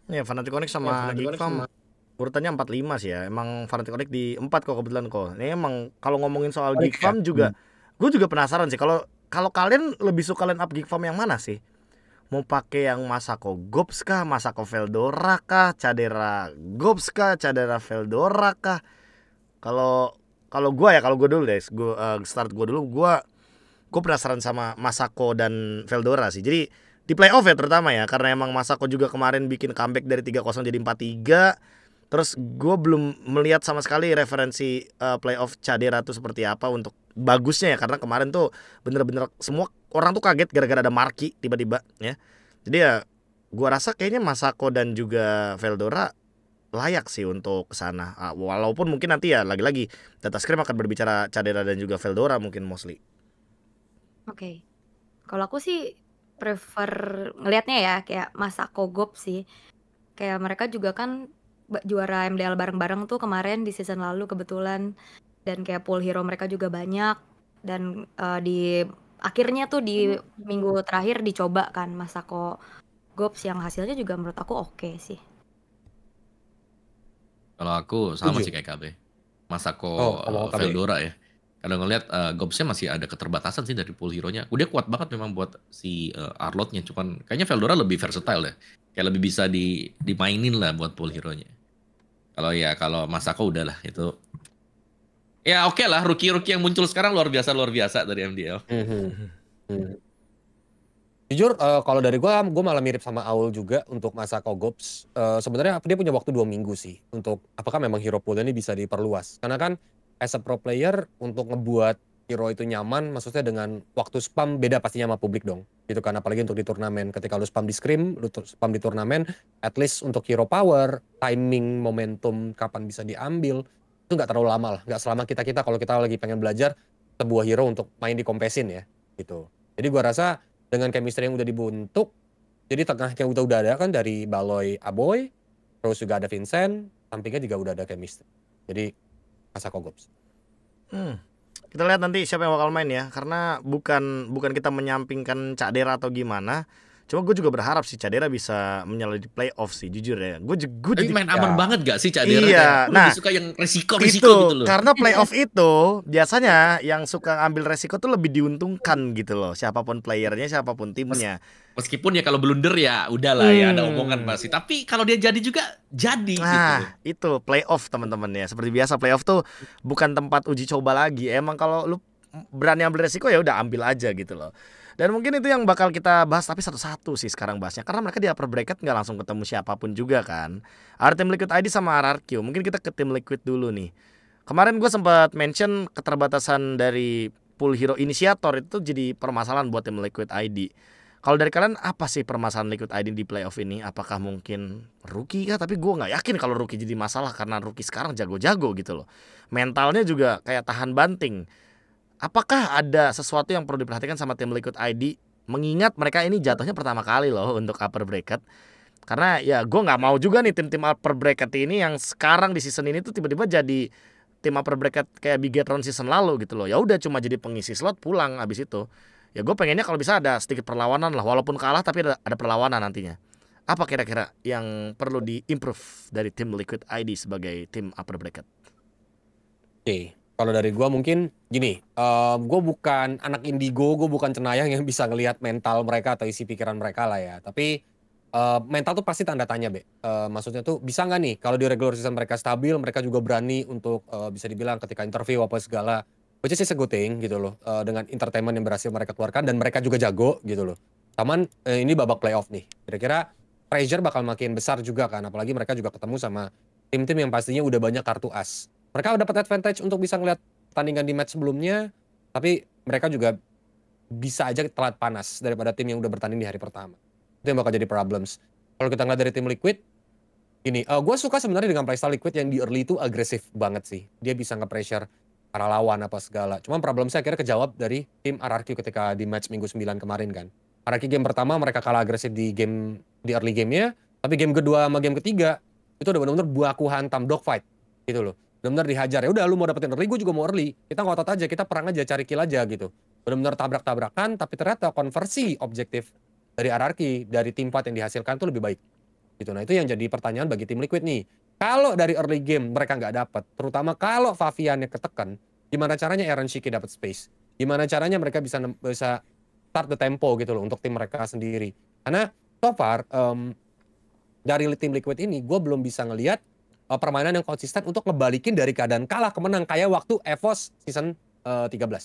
ya Fanatic Onyx sama ya, Gcom urutannya lima sih ya emang Fanatic Onyx di empat kok kebetulan kok ini emang kalau ngomongin soal ya? Gikom juga hmm. gue juga penasaran sih kalau kalau kalian lebih suka line up Gcom yang mana sih mau pakai yang Masako Gops kah, Masako Veldora kah, Cadera Gops kah, Cadera Veldora kah. Kalau kalau gua ya kalau gua dulu deh, gua uh, start gua dulu gua gua penasaran sama Masako dan Veldora sih. Jadi di playoff ya terutama ya karena emang Masako juga kemarin bikin comeback dari 3-0 jadi 4-3. Terus gue belum melihat sama sekali referensi uh, playoff Cadera itu seperti apa untuk bagusnya ya karena kemarin tuh bener-bener semua orang tuh kaget gara-gara ada Marki tiba-tiba ya. Jadi ya gua rasa kayaknya Masako dan juga Veldora layak sih untuk ke sana. Ah, walaupun mungkin nanti ya lagi-lagi data skrim akan berbicara Cadera dan juga Veldora mungkin mostly. Oke. Okay. Kalau aku sih prefer ngelihatnya ya kayak Masako Gop sih. Kayak mereka juga kan juara MDL bareng-bareng tuh kemarin di season lalu kebetulan dan kayak pool hero mereka juga banyak dan uh, di akhirnya tuh di hmm. minggu terakhir dicoba kan Masako Gops yang hasilnya juga menurut aku oke okay sih. Kalau aku sama Tujuh. sih kayak KB. Masako oh, uh, ya. Kalau ngeliat uh, eh, Gobsnya masih ada keterbatasan sih dari pool hero-nya. Udah kuat banget memang buat si uh, Arlotnya. Cuman kayaknya Feldora lebih versatile ya. Kayak lebih bisa di dimainin lah buat pool hero-nya. Kalau ya kalau Masako udahlah itu ya oke okay lah rookie-rookie yang muncul sekarang luar biasa luar biasa dari MDL. Mm -hmm. Mm. Jujur uh, kalau dari gue, gue malah mirip sama Aul juga untuk masa Kogops. Uh, Sebenarnya dia punya waktu dua minggu sih untuk apakah memang hero pool ini bisa diperluas. Karena kan as a pro player untuk ngebuat hero itu nyaman, maksudnya dengan waktu spam beda pastinya sama publik dong. Gitu kan apalagi untuk di turnamen. Ketika lu spam di scrim, lu spam di turnamen, at least untuk hero power, timing, momentum kapan bisa diambil itu nggak terlalu lama lah nggak selama kita kita kalau kita lagi pengen belajar sebuah hero untuk main di kompesin ya gitu jadi gua rasa dengan chemistry yang udah dibentuk jadi tengah yang udah udah ada kan dari Baloy Aboy terus juga ada Vincent sampingnya juga udah ada chemistry jadi masa kogops hmm. kita lihat nanti siapa yang bakal main ya karena bukan bukan kita menyampingkan Cak Dera atau gimana Cuma gue juga berharap sih Cadera bisa di playoff sih jujur ya. Gue gue jadi main aman iya. banget gak sih Cadera? Iya. Kayak, nah, suka yang resiko resiko itu, gitu loh. Karena playoff itu biasanya yang suka ambil resiko tuh lebih diuntungkan gitu loh. Siapapun playernya, siapapun timnya. meskipun ya kalau blunder ya udahlah hmm. ya ada omongan hmm. pasti. Tapi kalau dia jadi juga jadi gitu nah, gitu. itu playoff teman-teman ya. Seperti biasa playoff tuh bukan tempat uji coba lagi. Emang kalau lu berani ambil resiko ya udah ambil aja gitu loh. Dan mungkin itu yang bakal kita bahas tapi satu-satu sih sekarang bahasnya karena mereka di upper bracket nggak langsung ketemu siapapun juga kan. Ada tim Liquid ID sama RRQ. Mungkin kita ke tim Liquid dulu nih. Kemarin gue sempat mention keterbatasan dari pool hero inisiator itu jadi permasalahan buat tim Liquid ID. Kalau dari kalian apa sih permasalahan Liquid ID di playoff ini? Apakah mungkin rookie kah? Tapi gue nggak yakin kalau rookie jadi masalah karena rookie sekarang jago-jago gitu loh. Mentalnya juga kayak tahan banting apakah ada sesuatu yang perlu diperhatikan sama tim Liquid ID mengingat mereka ini jatuhnya pertama kali loh untuk upper bracket karena ya gue nggak mau juga nih tim-tim upper bracket ini yang sekarang di season ini tuh tiba-tiba jadi tim upper bracket kayak Bigetron season lalu gitu loh ya udah cuma jadi pengisi slot pulang abis itu ya gue pengennya kalau bisa ada sedikit perlawanan lah walaupun kalah tapi ada, ada perlawanan nantinya apa kira-kira yang perlu diimprove dari tim Liquid ID sebagai tim upper bracket? Oke, okay kalau dari gue mungkin gini, um, eh, gue bukan anak indigo, gue bukan cenayang yang bisa ngelihat mental mereka atau isi pikiran mereka lah ya. Tapi uh, mental tuh pasti tanda tanya be. Uh, maksudnya tuh bisa nggak nih kalau di regular season mereka stabil, mereka juga berani untuk uh, bisa dibilang ketika interview apa segala, which is a good thing gitu loh. Uh, dengan entertainment yang berhasil mereka keluarkan dan mereka juga jago gitu loh. Taman uh, ini babak playoff nih. Kira-kira pressure bakal makin besar juga kan, apalagi mereka juga ketemu sama tim-tim yang pastinya udah banyak kartu as mereka dapat advantage untuk bisa ngeliat tandingan di match sebelumnya, tapi mereka juga bisa aja telat panas daripada tim yang udah bertanding di hari pertama. Itu yang bakal jadi problems. Kalau kita ngeliat dari tim Liquid, ini uh, eh, gue suka sebenarnya dengan playstyle Liquid yang di early itu agresif banget sih. Dia bisa nge-pressure para lawan apa segala. Cuman problem saya akhirnya kejawab dari tim RRQ ketika di match minggu 9 kemarin kan. RRQ game pertama mereka kalah agresif di game di early gamenya, tapi game kedua sama game ketiga itu udah benar-benar buahku hantam dogfight gitu loh benar-benar dihajar ya udah lu mau dapetin early gue juga mau early kita ngotot aja kita perang aja cari kill aja gitu benar-benar tabrak-tabrakan tapi ternyata konversi objektif dari RRQ dari tim fight yang dihasilkan tuh lebih baik gitu nah itu yang jadi pertanyaan bagi tim Liquid nih kalau dari early game mereka nggak dapat terutama kalau Faviannya ketekan gimana caranya Aaron Shiki dapat space gimana caranya mereka bisa bisa start the tempo gitu loh untuk tim mereka sendiri karena so far um, dari tim Liquid ini gue belum bisa ngelihat uh, permainan yang konsisten untuk ngebalikin dari keadaan kalah ke menang kayak waktu Evos season uh, eh,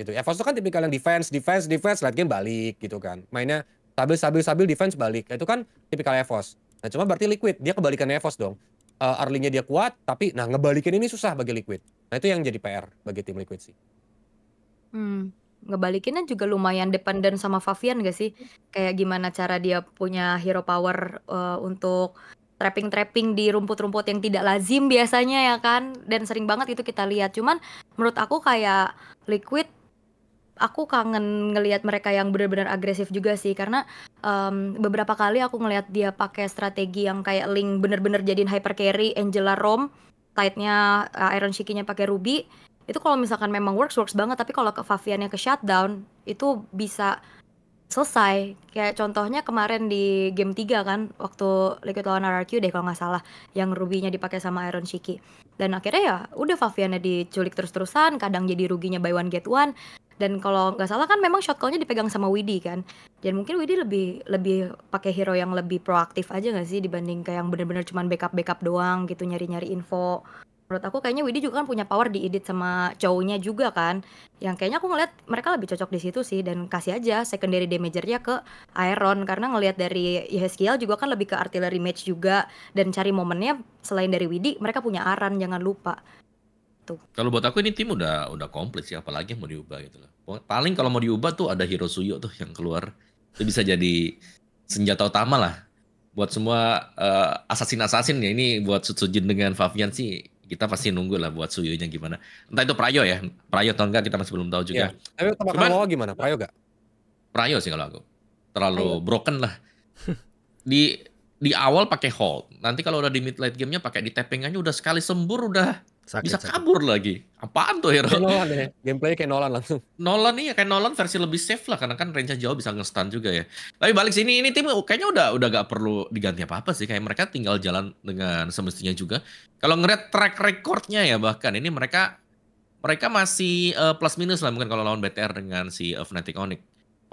13 gitu Evos itu kan tipikal yang defense defense defense late game balik gitu kan mainnya stabil stabil stabil defense balik itu kan tipikal Evos nah cuma berarti Liquid dia kebalikan Evos dong uh, eh, early dia kuat tapi nah ngebalikin ini susah bagi Liquid nah itu yang jadi PR bagi tim Liquid sih hmm ngebalikinnya juga lumayan dependen sama Favian gak sih? Kayak gimana cara dia punya hero power uh, untuk trapping-trapping di rumput-rumput yang tidak lazim biasanya ya kan dan sering banget itu kita lihat cuman menurut aku kayak liquid aku kangen ngelihat mereka yang benar-benar agresif juga sih karena um, beberapa kali aku ngelihat dia pakai strategi yang kayak link benar-benar jadiin hyper carry Angela Rom tightnya uh, Iron Shikinya pakai Ruby itu kalau misalkan memang works works banget tapi kalau ke Faviannya ke shutdown itu bisa selesai. Kayak contohnya kemarin di game 3 kan waktu Liquid lawan RRQ deh kalau nggak salah yang rubinya dipakai sama Iron Shiki. Dan akhirnya ya udah Faviana diculik terus-terusan, kadang jadi ruginya by one get one. Dan kalau nggak salah kan memang shot call dipegang sama Widi kan. Dan mungkin Widi lebih lebih pakai hero yang lebih proaktif aja nggak sih dibanding kayak yang bener-bener cuman backup-backup doang gitu nyari-nyari info menurut aku kayaknya Widi juga kan punya power di edit sama cowoknya juga kan yang kayaknya aku ngeliat mereka lebih cocok di situ sih dan kasih aja secondary damage-nya ke Iron karena ngelihat dari Yeskiel juga kan lebih ke artillery match juga dan cari momennya selain dari Widi mereka punya Aran jangan lupa tuh kalau buat aku ini tim udah udah komplit sih apalagi yang mau diubah gitu loh paling kalau mau diubah tuh ada Hero Suyo tuh yang keluar itu bisa jadi senjata utama lah buat semua uh, eh, assassin asasin ya ini buat Sutsujin dengan Favian sih kita pasti nunggu lah buat suyunya gimana. Entah itu Prayo ya, Prayo atau enggak kita masih belum tahu juga. Ya. Tapi sama Cuman, gimana? Prayo gak? Prayo sih kalau aku. Terlalu Ayo. broken lah. [LAUGHS] di di awal pakai hold. Nanti kalau udah di mid late gamenya pakai di tapping aja udah sekali sembur udah Sakit, bisa kabur sakit. lagi. Apaan tuh hero? Kayak Nolan ya. Gameplaynya kayak Nolan langsung. Nolan ya kayak Nolan versi lebih safe lah karena kan range jauh bisa ngestan juga ya. Tapi balik sini ini tim kayaknya udah udah gak perlu diganti apa-apa sih kayak mereka tinggal jalan dengan semestinya juga. Kalau ngeliat track recordnya ya bahkan ini mereka mereka masih uh, plus minus lah mungkin kalau lawan BTR dengan si uh, Fnatic Onyx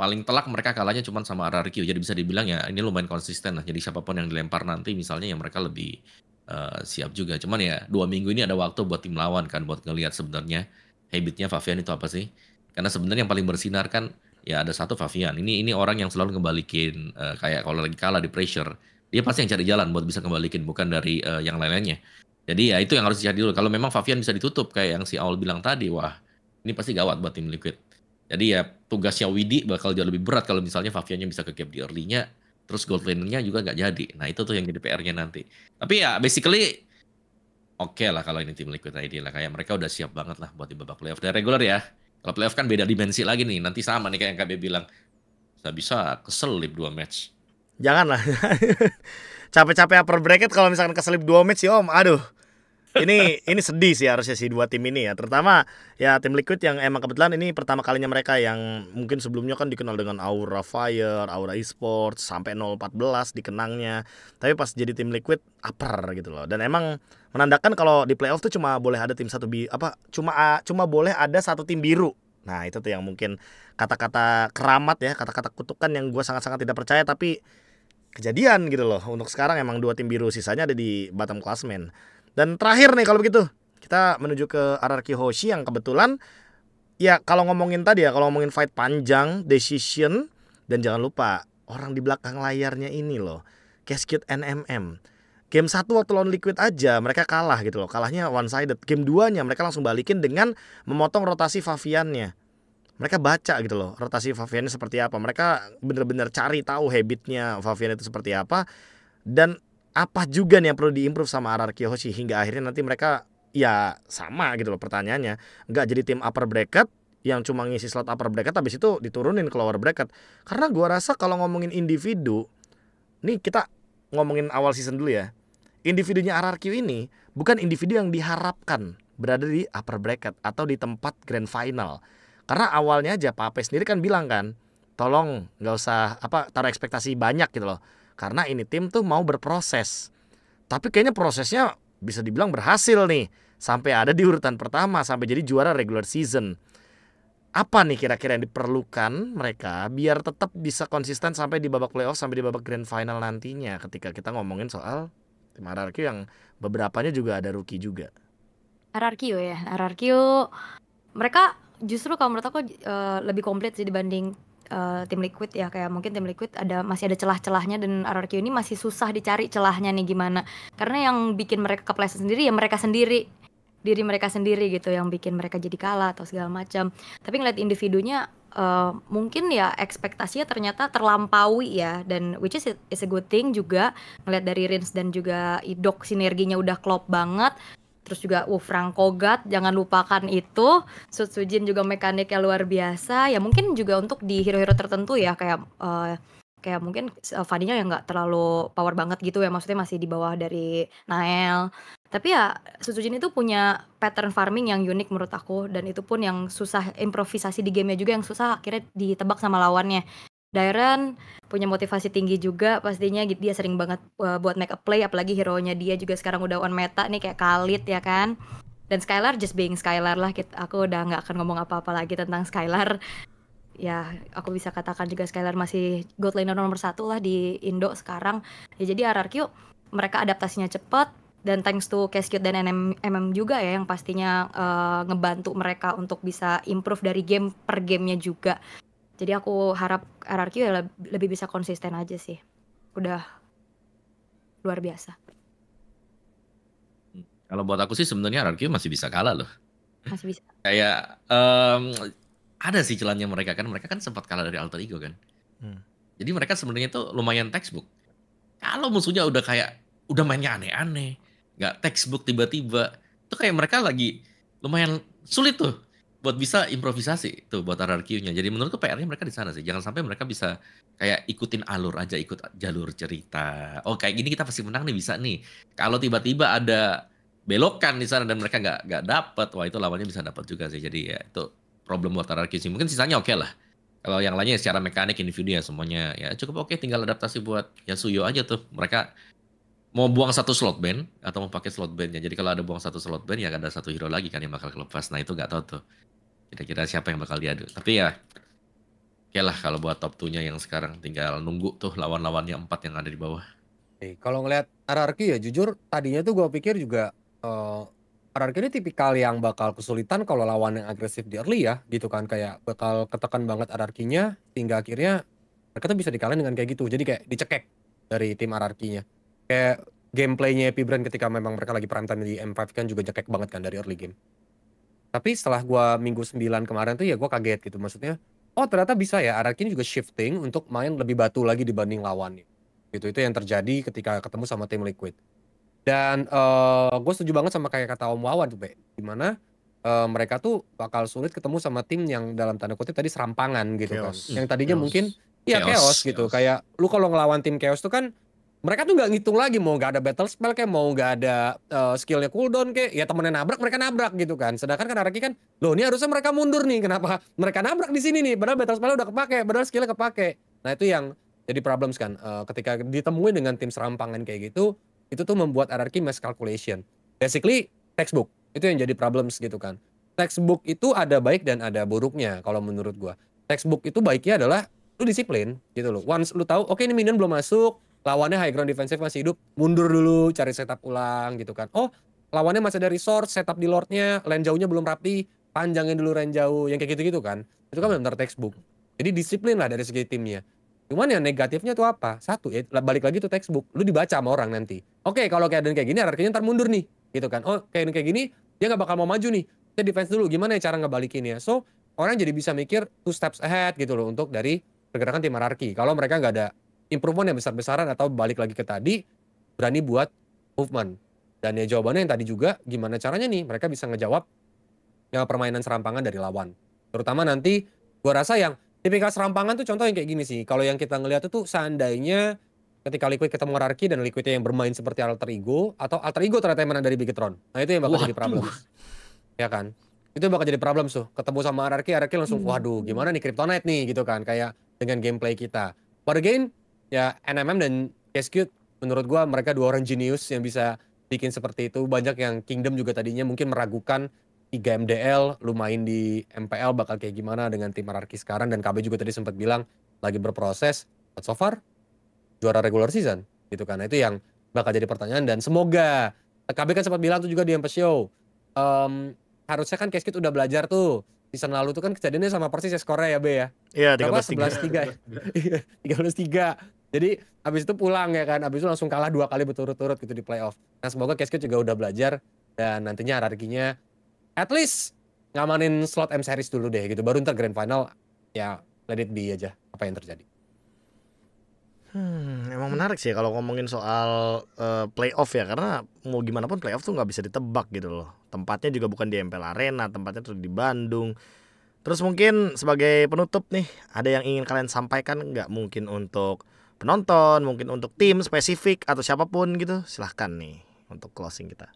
paling telak mereka kalahnya cuma sama RRQ jadi bisa dibilang ya ini lumayan konsisten lah jadi siapapun yang dilempar nanti misalnya ya mereka lebih uh, siap juga cuman ya dua minggu ini ada waktu buat tim lawan kan buat ngelihat sebenarnya habitnya Favian itu apa sih karena sebenarnya yang paling bersinar kan ya ada satu Favian. ini ini orang yang selalu ngebalikin uh, kayak kalau lagi kalah di pressure dia pasti yang cari jalan buat bisa ngebalikin bukan dari uh, yang lain-lainnya jadi ya itu yang harus dicari dulu kalau memang Favian bisa ditutup kayak yang si Aul bilang tadi wah ini pasti gawat buat tim Liquid jadi ya tugasnya Widi bakal jauh lebih berat kalau misalnya Favianya bisa ke gap di early-nya, terus gold lane nya juga nggak jadi. Nah itu tuh yang jadi PR-nya nanti. Tapi ya basically oke okay lah kalau ini tim Liquid ID lah. Kayak mereka udah siap banget lah buat di babak playoff dari regular ya. Kalau playoff kan beda dimensi lagi nih. Nanti sama nih kayak yang KB bilang. Bisa-bisa keselip dua match. Janganlah, lah. [LAUGHS] Capek-capek upper bracket kalau misalkan keselip dua match ya om. Aduh ini ini sedih sih harusnya sih dua tim ini ya. Terutama ya tim Liquid yang emang kebetulan ini pertama kalinya mereka yang mungkin sebelumnya kan dikenal dengan Aura Fire, Aura Esports sampai 014 dikenangnya. Tapi pas jadi tim Liquid upper gitu loh. Dan emang menandakan kalau di playoff tuh cuma boleh ada tim satu bi apa cuma cuma boleh ada satu tim biru Nah itu tuh yang mungkin kata-kata keramat ya, kata-kata kutukan yang gue sangat-sangat tidak percaya tapi kejadian gitu loh. Untuk sekarang emang dua tim biru sisanya ada di bottom klasmen. Dan terakhir nih kalau begitu, kita menuju ke Araki Hoshi yang kebetulan ya kalau ngomongin tadi ya, kalau ngomongin fight panjang, decision dan jangan lupa orang di belakang layarnya ini loh, Cascade NMM. Game satu waktu lawan Liquid aja mereka kalah gitu loh. Kalahnya one sided. Game 2-nya mereka langsung balikin dengan memotong rotasi Faviannya. Mereka baca gitu loh rotasi Faviannya seperti apa. Mereka bener-bener cari tahu habitnya Favian itu seperti apa. Dan apa juga nih yang perlu diimprove sama Arar Kiyoshi hingga akhirnya nanti mereka ya sama gitu loh pertanyaannya nggak jadi tim upper bracket yang cuma ngisi slot upper bracket habis itu diturunin ke lower bracket karena gua rasa kalau ngomongin individu nih kita ngomongin awal season dulu ya individunya RRQ ini bukan individu yang diharapkan berada di upper bracket atau di tempat grand final. Karena awalnya aja Pape sendiri kan bilang kan, tolong nggak usah apa taruh ekspektasi banyak gitu loh. Karena ini tim tuh mau berproses. Tapi kayaknya prosesnya bisa dibilang berhasil nih. Sampai ada di urutan pertama, sampai jadi juara regular season. Apa nih kira-kira yang diperlukan mereka biar tetap bisa konsisten sampai di babak playoff, sampai di babak grand final nantinya ketika kita ngomongin soal tim RRQ yang beberapanya juga ada rookie juga. RRQ ya, RRQ mereka justru kalau menurut aku uh, lebih komplit sih dibanding uh, tim Liquid ya kayak mungkin tim Liquid ada masih ada celah-celahnya dan RRQ ini masih susah dicari celahnya nih gimana karena yang bikin mereka kepleset sendiri ya mereka sendiri diri mereka sendiri gitu yang bikin mereka jadi kalah atau segala macam tapi ngeliat individunya uh, mungkin ya ekspektasinya ternyata terlampaui ya dan which is is a good thing juga ngeliat dari Rins dan juga Idok sinerginya udah klop banget terus juga uh Frank Gat jangan lupakan itu Sutsujin juga mekaniknya luar biasa ya mungkin juga untuk di hero-hero tertentu ya kayak uh, kayak mungkin uh, Fadinya yang nggak terlalu power banget gitu ya maksudnya masih di bawah dari Nael tapi ya Sutsujin itu punya pattern farming yang unik menurut aku dan itu pun yang susah improvisasi di gamenya juga yang susah akhirnya ditebak sama lawannya Dairan punya motivasi tinggi juga pastinya gitu dia sering banget uh, buat make a play apalagi hero nya dia juga sekarang udah on meta nih kayak Khalid ya kan dan Skylar just being Skylar lah kita, aku udah nggak akan ngomong apa-apa lagi tentang Skylar [LAUGHS] ya aku bisa katakan juga Skylar masih god laner nomor satu lah di Indo sekarang ya jadi RRQ mereka adaptasinya cepet dan thanks to Cascute dan NM, MM juga ya yang pastinya uh, ngebantu mereka untuk bisa improve dari game per gamenya juga jadi aku harap RRQ ya lebih bisa konsisten aja sih udah luar biasa hmm. kalau buat aku sih sebenarnya RRQ masih bisa kalah loh masih bisa [LAUGHS] kayak um, ada sih celannya mereka kan mereka kan sempat kalah dari alter ego kan hmm. jadi mereka sebenarnya itu lumayan textbook kalau musuhnya udah kayak udah mainnya aneh-aneh nggak textbook tiba-tiba itu kayak mereka lagi lumayan sulit tuh buat bisa improvisasi tuh buat RRQ-nya. Jadi menurutku PR-nya mereka di sana sih. Jangan sampai mereka bisa kayak ikutin alur aja, ikut jalur cerita. Oh kayak gini kita pasti menang nih bisa nih. Kalau tiba-tiba ada belokan di sana dan mereka nggak nggak dapat, wah itu lawannya bisa dapat juga sih. Jadi ya itu problem buat RRQ sih. Mungkin sisanya oke okay lah. Kalau yang lainnya secara mekanik individu ya semuanya ya cukup oke. Okay. Tinggal adaptasi buat ya Suyo aja tuh. Mereka mau buang satu slot band atau mau pakai slot bandnya. Jadi kalau ada buang satu slot band ya ada satu hero lagi kan yang bakal kelepas. Nah itu nggak tahu tuh. Kira-kira siapa yang bakal diadu. Tapi ya Oke lah kalau buat top 2-nya yang sekarang tinggal nunggu tuh lawan-lawannya empat yang ada di bawah. Eh, kalau ngelihat hierarki ya jujur tadinya tuh gue pikir juga uh, eh, RRQ ini tipikal yang bakal kesulitan kalau lawan yang agresif di early ya gitu kan kayak bakal ketekan banget nya hingga akhirnya mereka tuh bisa dikalahin dengan kayak gitu jadi kayak dicekek dari tim nya kayak gameplaynya Brand ketika memang mereka lagi prime time di M5 kan juga jekek banget kan dari early game. Tapi setelah gue minggu 9 kemarin tuh ya gue kaget gitu maksudnya. Oh ternyata bisa ya ini juga shifting untuk main lebih batu lagi dibanding lawannya. Gitu itu yang terjadi ketika ketemu sama tim Liquid. Dan uh, eh, gue setuju banget sama kayak kata Om Wawan tuh Be. Gimana uh, eh, mereka tuh bakal sulit ketemu sama tim yang dalam tanda kutip tadi serampangan gitu kan. chaos. kan. Yang tadinya chaos. mungkin ya chaos, chaos gitu. Chaos. Kayak lu kalau ngelawan tim chaos tuh kan mereka tuh nggak ngitung lagi mau nggak ada battle spell kayak mau nggak ada uh, skillnya cooldown kayak ya temennya nabrak mereka nabrak gitu kan sedangkan kan Araki kan loh ini harusnya mereka mundur nih kenapa mereka nabrak di sini nih padahal battle spell udah kepake padahal skillnya kepake nah itu yang jadi problems kan uh, ketika ditemuin dengan tim serampangan kayak gitu itu tuh membuat araki miscalculation basically textbook itu yang jadi problems gitu kan textbook itu ada baik dan ada buruknya kalau menurut gua textbook itu baiknya adalah lu disiplin gitu loh once lu tahu oke okay, ini minion belum masuk lawannya high ground defensive masih hidup, mundur dulu cari setup ulang gitu kan. Oh, lawannya masih ada resource, setup di lordnya, lane jauhnya belum rapi, panjangin dulu lane jauh, yang kayak gitu-gitu kan. Itu kan benar-benar textbook. Jadi disiplin lah dari segi timnya. Cuman yang negatifnya tuh apa? Satu, ya balik lagi tuh textbook. Lu dibaca sama orang nanti. Oke, okay, kalau dan kayak gini, hierarkinya ntar mundur nih. Gitu kan. Oh, kayak dan kayak gini, dia nggak bakal mau maju nih. Kita defense dulu, gimana ya cara ya? So, orang jadi bisa mikir two steps ahead gitu loh untuk dari pergerakan tim RRQ. Kalau mereka nggak ada improvement yang besar-besaran atau balik lagi ke tadi berani buat movement. Dan ya jawabannya yang tadi juga gimana caranya nih mereka bisa ngejawab ya, permainan serampangan dari lawan. Terutama nanti gua rasa yang tipikal serampangan tuh contoh yang kayak gini sih. Kalau yang kita ngeliat itu seandainya ketika Liquid ketemu Rarki dan Liquidnya yang bermain seperti alter ego atau alter ego ternyata yang menang dari Bigetron. Nah itu yang bakal waduh. jadi problem. Ya kan? Itu yang bakal jadi problem tuh. Ketemu sama Rarki, Rarki langsung hmm. waduh gimana nih Kryptonite nih gitu kan kayak dengan gameplay kita. pada game ya NMM dan Case menurut gua mereka dua orang jenius yang bisa bikin seperti itu. Banyak yang Kingdom juga tadinya mungkin meragukan 3 MDL lu main di MPL bakal kayak gimana dengan tim RRQ sekarang dan KB juga tadi sempat bilang lagi berproses. But so far juara regular season gitu kan. Nah, itu yang bakal jadi pertanyaan dan semoga nah, KB kan sempat bilang tuh juga di MP Show. Um, harusnya kan Case udah belajar tuh season lalu tuh kan kejadiannya sama persis ya skornya ya B ya. Iya, 13-3. 13-3. [LAUGHS] Jadi abis itu pulang ya kan, abis itu langsung kalah dua kali berturut-turut gitu di playoff. Nah semoga Cascade juga udah belajar dan nantinya hierarkinya at least ngamanin slot M series dulu deh gitu. Baru ntar grand final ya let it be aja apa yang terjadi. Hmm, emang menarik sih kalau ngomongin soal uh, playoff ya karena mau gimana pun playoff tuh nggak bisa ditebak gitu loh. Tempatnya juga bukan di MPL Arena, tempatnya tuh di Bandung. Terus mungkin sebagai penutup nih, ada yang ingin kalian sampaikan nggak mungkin untuk penonton, mungkin untuk tim spesifik atau siapapun gitu, silahkan nih untuk closing kita.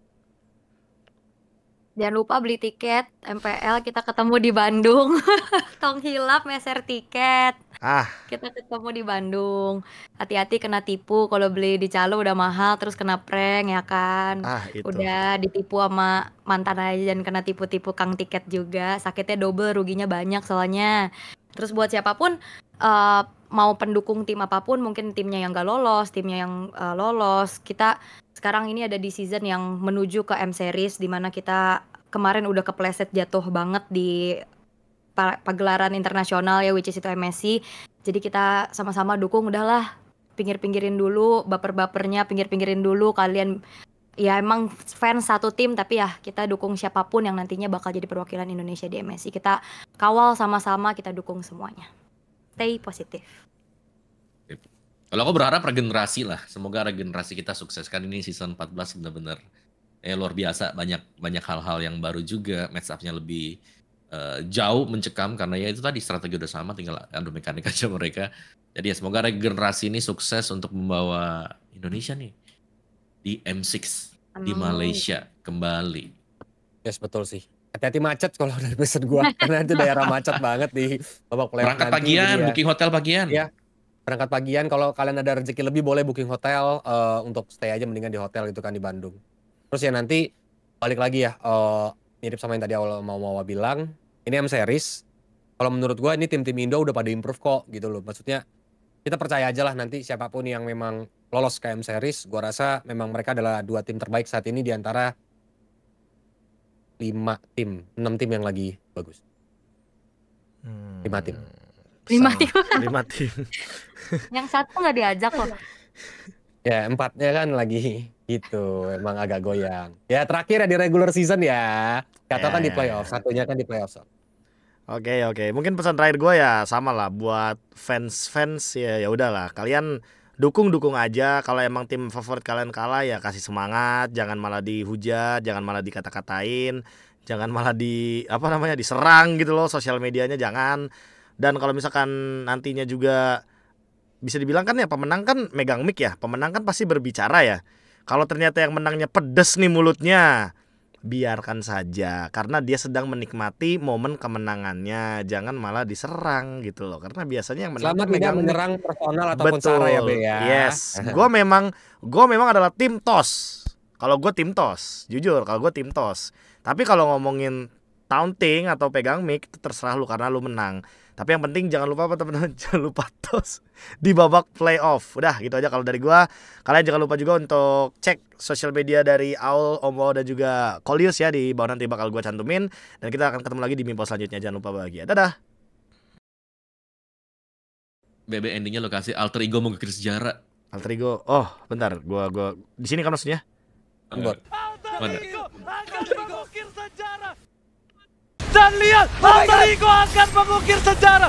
Jangan lupa beli tiket MPL kita ketemu di Bandung. [LAUGHS] Tong hilap meser tiket. Ah. Kita ketemu di Bandung. Hati-hati kena tipu kalau beli di calo udah mahal terus kena prank ya kan. Ah, itu. Udah ditipu sama mantan aja dan kena tipu-tipu kang tiket juga. Sakitnya double, ruginya banyak soalnya. Terus buat siapapun uh, mau pendukung tim apapun mungkin timnya yang gak lolos timnya yang uh, lolos kita sekarang ini ada di season yang menuju ke M series di mana kita kemarin udah kepleset jatuh banget di pagelaran internasional ya which is itu MSC jadi kita sama-sama dukung udahlah pinggir-pinggirin dulu baper-bapernya pinggir-pinggirin dulu kalian ya emang fans satu tim tapi ya kita dukung siapapun yang nantinya bakal jadi perwakilan Indonesia di MSI kita kawal sama-sama kita dukung semuanya stay positif. Kalau aku berharap regenerasi lah, semoga regenerasi kita sukses kan ini season 14 benar-benar eh, luar biasa banyak banyak hal-hal yang baru juga match up-nya lebih uh, jauh mencekam karena ya itu tadi strategi udah sama tinggal adu mekanik [LAUGHS] aja mereka. Jadi ya semoga regenerasi ini sukses untuk membawa Indonesia nih di M6 di Malaysia kembali. Yes betul sih hati-hati macet kalau [LAUGHS] dari pesen gua karena itu daerah macet banget di babak playoff berangkat nanti, pagian ya. booking hotel pagian ya berangkat pagian kalau kalian ada rezeki lebih boleh booking hotel uh, untuk stay aja mendingan di hotel itu kan di Bandung terus ya nanti balik lagi ya uh, mirip sama yang tadi awal mau mau bilang ini M series kalau menurut gua ini tim-tim Indo udah pada improve kok gitu loh maksudnya kita percaya aja lah nanti siapapun yang memang lolos ke M series gua rasa memang mereka adalah dua tim terbaik saat ini di antara lima tim, enam tim yang lagi bagus. Lima tim. Hmm. Lima tim. [LAUGHS] lima tim. yang satu nggak diajak loh. Ya empatnya kan lagi gitu, emang agak goyang. Ya terakhir ya di regular season ya, kata kan di ya. playoff, satunya kan di playoff. Oke oke, mungkin pesan terakhir gue ya sama lah buat fans fans ya ya udahlah kalian dukung dukung aja kalau emang tim favorit kalian kalah ya kasih semangat jangan malah dihujat jangan malah dikata-katain jangan malah di apa namanya diserang gitu loh sosial medianya jangan dan kalau misalkan nantinya juga bisa dibilang kan ya pemenang kan megang mic ya pemenang kan pasti berbicara ya kalau ternyata yang menangnya pedes nih mulutnya biarkan saja karena dia sedang menikmati momen kemenangannya jangan malah diserang gitu loh karena biasanya yang menang Selamat tidak menyerang personal ataupun Betul. cara ya Be ya yes [LAUGHS] gue memang gue memang adalah tim tos kalau gue tim tos jujur kalau gue tim tos tapi kalau ngomongin taunting atau pegang mic itu terserah lu karena lu menang tapi yang penting jangan lupa apa teman-teman, [LAUGHS] jangan lupa tos di babak playoff. Udah gitu aja kalau dari gua. Kalian jangan lupa juga untuk cek sosial media dari Aul, Omo dan juga Kolius ya di bawah nanti bakal gua cantumin dan kita akan ketemu lagi di mimpo selanjutnya. Jangan lupa bahagia. Dadah. BB endingnya lo kasih alter ego mengukir sejarah. Alter ego. Oh, bentar. Gua gua di sini kan maksudnya. Enggak. Alter ego. Alter ego mengukir sejarah dan lihat Rodrigo akan mengukir sejarah